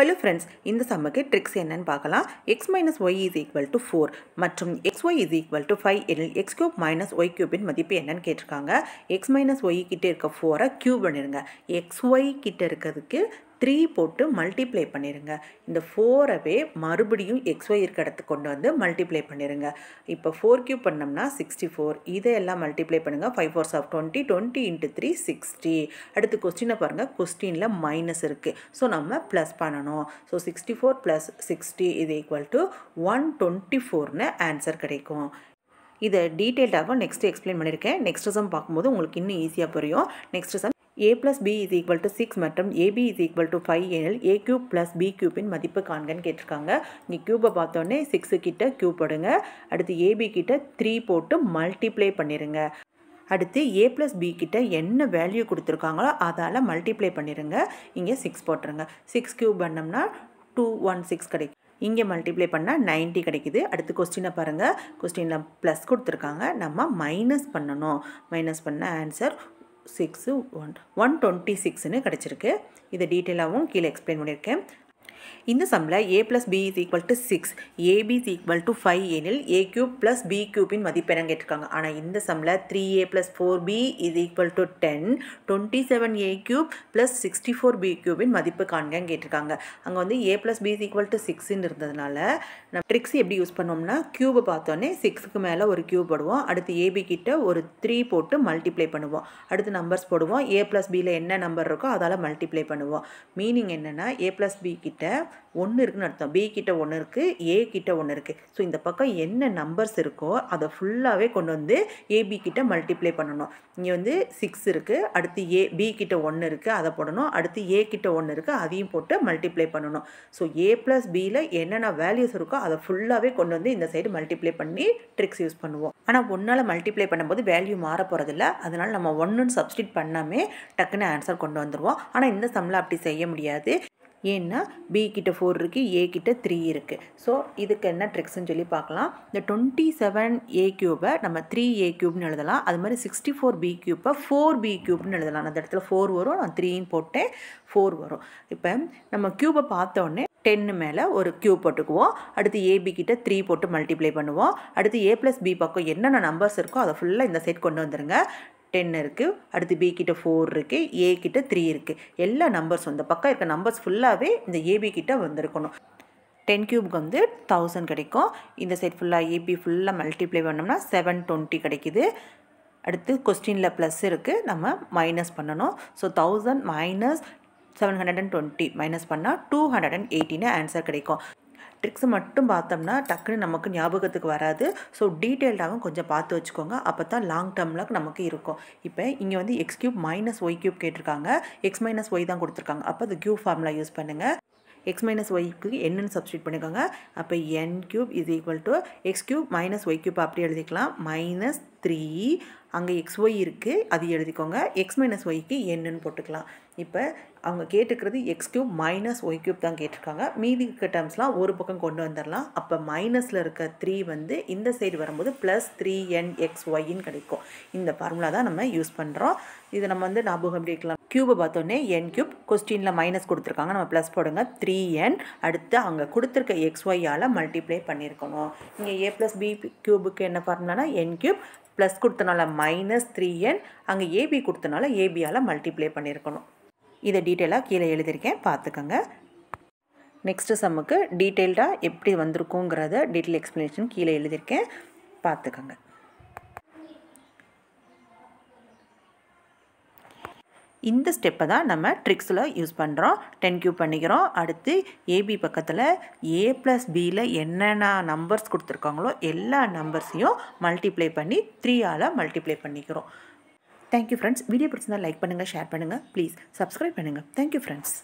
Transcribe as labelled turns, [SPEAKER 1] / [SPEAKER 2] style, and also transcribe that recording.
[SPEAKER 1] hello friends இந்த சம்முக்கு tricks என்னன்னு பார்க்கலாம் X minus Y is equal to four மற்றும் X Y is equal to five எனில் X cube minus Y கியூபின் மதிப்பு என்னன்னு கேட்டிருக்காங்க எக்ஸ் மைனஸ் ஒய் கிட்டே இருக்க ஃபோரை கியூப் பண்ணிடுங்க எக்ஸ் ஒய் கிட்ட இருக்கிறதுக்கு த்ரீ போட்டு மல்டிப்ளை பண்ணிடுங்க இந்த ஃபோரவே மறுபடியும் எக்ஸ் ஒய் இருக்க கொண்டு வந்து மல்டிப்ளை பண்ணிடுங்க இப்போ ஃபோர் கியூப் பண்ணோம்னா சிக்ஸ்டி ஃபோர் இதையெல்லாம் மல்டிப்ளை பண்ணுங்கள் five fours of twenty twenty into three sixty அடுத்து கொஸ்டினை பாருங்கள் கொஸ்டினில் மைனஸ் இருக்குது ஸோ நம்ம ப்ளஸ் பண்ணணும் so sixty four plus sixty இது ஈக்குவல் டு ஒன் டுவெண்ட்டி ஃபோர்னு ஆன்சர் கிடைக்கும் இதை டீட்டெயில்டாக நெக்ஸ்ட் எக்ஸ்பிளைன் பண்ணியிருக்கேன் நெக்ஸ்ட் சம் பார்க்கும்போது உங்களுக்கு இன்னும் ஈஸியாக புரியும் next sum A plus B is equal to six மற்றும் AB is equal to five எனில் ஏ கியூப் ப்ளஸ் பி கியூப்பின் மதிப்பு காண்கன்னு கேட்டிருக்காங்க இங்கே கியூபை பார்த்தோன்னே சிக்ஸு கிட்ட கியூ போடுங்க அடுத்து ஏபி கிட்ட த்ரீ போட்டு மல்டிப்ளை பண்ணிடுங்க அடுத்து ஏ ப்ளஸ் பி கிட்ட என்ன வேல்யூ கொடுத்துருக்காங்களோ அதால் மல்டிப்ளை பண்ணிடுங்க இங்கே சிக்ஸ் போட்டுருங்க சிக்ஸ் கியூப் பண்ணோம்னா டூ ஒன் சிக்ஸ் கிடைக்கும் இங்கே மல்டிப்ளை பண்ணால் நைன்ட்டி கிடைக்குது அடுத்து கொஸ்டினை பாருங்கள் கொஸ்டினில் ப்ளஸ் கொடுத்துருக்காங்க நம்ம மைனஸ் பண்ணணும் மைனஸ் பண்ண answer six one one twenty சிக்ஸ்னு கிடச்சிருக்கு இதை டீட்டெயிலாகவும் கீழே எக்ஸ்பிளைன் பண்ணியிருக்கேன் இந்த சம்மில் A plus B is equal to six AB is equal to five எனில் ஏ கியூப் ப்ளஸ் பி கியூபின் மதிப்பு என்ன கேட்டிருக்காங்க ஆனால் இந்த சம்மில் three A plus four B is equal to ten twenty seven A cube plus sixty four B கியூபின் மதிப்பு காண்கன்னு கேட்டிருக்காங்க அங்கே வந்து A plus B is equal to சிக்ஸ்ன்னு இருந்ததுனால நம்ம ட்ரிக்ஸ் எப்படி யூஸ் பண்ணோம்னா க்யூபை பார்த்தோன்னே சிக்ஸுக்கு மேலே ஒரு க்யூப் போடுவோம் அடுத்து ஏபி கிட்ட ஒரு த்ரீ போட்டு மல்டிப்ளை பண்ணுவோம் அடுத்து நம்பர்ஸ் போடுவோம் ஏ ப்ளஸ் பியில் என்ன நம்பர் இருக்கோ அதால் மல்டிப்ளை பண்ணுவோம் மீனிங் என்னென்னா ஏ ப்ளஸ் பி கிட்ட ஒன்று இருக்குன்னு அர்த்தம் பி கிட்ட ஒன்று இருக்குது ஏ கிட்ட ஒன்று இருக்குது ஸோ இந்த பக்கம் என்ன நம்பர்ஸ் இருக்கோ அதை ஃபுல்லாகவே கொண்டு வந்து ஏபி கிட்ட மல்டிப்ளை பண்ணணும் இங்கே வந்து சிக்ஸ் இருக்குது அடுத்து ஏ பி கிட்ட ஒன்று இருக்குது அதை போடணும் அடுத்து ஏ கிட்ட ஒன்று இருக்குது அதையும் போட்டு மல்டிப்ளை பண்ணணும் ஸோ ஏ ப்ளஸ் பியில் என்னென்ன வேல்யூஸ் இருக்கோ அதை ஃபுல்லாகவே கொண்டு வந்து இந்த சைடு மல்டிப்ளை பண்ணி ட்ரிக்ஸ் யூஸ் பண்ணுவோம் ஆனால் ஒன்றால் மல்டிப்ளை பண்ணும்போது வேல்யூ மாற போகிறதில்ல அதனால் நம்ம ஒன்றுன்னு சப்ஸ்டியூட் பண்ணாமே டக்குன்னு ஆன்சர் கொண்டு வந்துடுவோம் ஆனால் இந்த சம்மில் அப்படி செய்ய முடியாது ஏன்னா பி கிட்ட ஃபோர் இருக்குது ஏ கிட்ட த்ரீ இருக்குது ஸோ இதுக்கு என்ன ட்ரிக்ஸ்ன்னு சொல்லி பார்க்கலாம் இந்த டுவெண்ட்டி செவன் ஏ க்யூபை நம்ம த்ரீ ஏ க்யூப்னு எழுதலாம் அது மாதிரி சிக்ஸ்டி ஃபோர் பி க்யூப்பை ஃபோர் பி க்யூப்னு எழுதலாம் அந்த இடத்துல ஃபோர் வரும் நான் த்ரீன்னு போட்டேன் ஃபோர் வரும் இப்போ நம்ம க்யூபை பார்த்தோன்னே டென்னு மேலே ஒரு க்யூ போட்டுக்குவோம் அடுத்து ஏபி கிட்ட த்ரீ போட்டு மல்டிப்ளை பண்ணுவோம் அடுத்து ஏ ப்ளஸ் பி பக்கம் என்னென்ன நம்பர்ஸ் இருக்கோ அதை ஃபுல்லாக இந்த சைட் கொண்டு வந்துடுங்க டென் இருக்குது அடுத்து பி கிட்ட ஃபோர் இருக்குது ஏ கிட்ட த்ரீ இருக்குது எல்லா நம்பர்ஸ் இந்த பக்கம் இருக்க நம்பர்ஸ் ஃபுல்லாகவே இந்த ஏபி கிட்ட வந்திருக்கணும் டென் க்யூப்க்கு வந்து தௌசண்ட் கிடைக்கும் இந்த சைட் ஃபுல்லாக ஏபி ஃபுல்லாக மல்டிப்ளை பண்ணோம்னா செவன் டுவெண்ட்டி கிடைக்கிது அடுத்து கொஸ்டினில் ப்ளஸ் இருக்குது நம்ம மைனஸ் பண்ணணும் so thousand minus seven hundred and twenty minus பண்ணால் டூ ஹண்ட்ரட் அண்ட் எயிட்டின்னு ஆன்சர் கிடைக்கும் ட்ரிக்ஸ் மட்டும் பார்த்தோம்னா டக்குன்னு நமக்கு ஞாபகத்துக்கு வராது ஸோ டீட்டெயில்டாகவும் கொஞ்சம் பார்த்து வச்சுக்கோங்க அப்போ தான் லாங் டேர்மில் நமக்கு இருக்கும் இப்போ இங்கே வந்து X cube minus Y cube கேட்டிருக்காங்க எக்ஸ் மைனஸ் ஒய் தான் கொடுத்துருக்காங்க அப்போ அது க்யூ ஃபார்முலா யூஸ் பண்ணுங்கள் எக்ஸ் மைனஸ் ஒய்க்கு என்னென்னு சப்ஸ்டியூட் பண்ணிக்கோங்க அப்போ N cube is equal to X cube minus Y cube அப்படி எழுதிக்கலாம் மைனஸ் த்ரீ அங்கே எக்ஸ் ஒய் இருக்குது அது எழுதிக்கோங்க எக்ஸ் மைனஸ் ஒய்க்கு என்னன்னு போட்டுக்கலாம் இப்போ அவங்க கேட்டுக்கிறது X cube minus Y cube தான் கேட்டிருக்காங்க மீதி இருக்க டேர்ம்ஸ்லாம் ஒரு பக்கம் கொண்டு வந்துடலாம் அப்போ மைனஸில் இருக்க த்ரீ வந்து இந்த சைடு வரும்போது ப்ளஸ் த்ரீ என் எக்ஸ் ஒய்ன்னு கிடைக்கும் இந்த ஃபார்முலா தான் நம்ம யூஸ் பண்ணுறோம் இதை நம்ம வந்து ஞாபகம் எப்படி க்யூபை பார்த்தோன்னே என் க்யூப் கொஸ்டினில் மைனஸ் கொடுத்துருக்காங்க நம்ம ப்ளஸ் போடுங்க த்ரீ என் அடுத்து அங்கே கொடுத்துருக்க எக்ஸ் ஒய்யால் மல்டிப்ளை பண்ணியிருக்கணும் இங்கே ஏ ப்ளஸ் பி க்யூபுக்கு என்ன ஃபார்முலானா என் க்யூப் ப்ளஸ் கொடுத்தனால மைனஸ் த்ரீ என் அங்கே ஏபி கொடுத்தனால ஏபியால் மல்டிப்ளை பண்ணியிருக்கணும் இதை டீட்டெயிலாக கீழே எழுதியிருக்கேன் பார்த்துக்கோங்க நெக்ஸ்ட்டு சம்முக்கு டீட்டெயில்டாக எப்படி வந்திருக்குங்கிறத டீட்டெயில் எக்ஸ்ப்ளனேஷன் கீழே எழுதியிருக்கேன் பார்த்துக்கோங்க இந்த ஸ்டெப்பை தான் நம்ம ட்ரிக்ஸில் யூஸ் பண்ணுறோம் டென் கியூப் பண்ணிக்கிறோம் அடுத்து ஏபி பக்கத்தில் ஏ ப்ளஸ் பியில் என்னென்ன நம்பர்ஸ் கொடுத்துருக்காங்களோ எல்லா நம்பர்ஸையும் மல்டிப்ளை பண்ணி த்ரீயால் மல்டிப்ளை பண்ணிக்கிறோம் தேங்க்யூ ஃப்ரெண்ட்ஸ் வீடியோ பிடிச்சிருந்தால் லைக் பண்ணுங்கள் ஷேர் பண்ணுங்கள் ப்ளீஸ் சப்ஸ்கிரைப் பண்ணுங்கள் தேங்க்யூ ஃப்ரெண்ட்ஸ்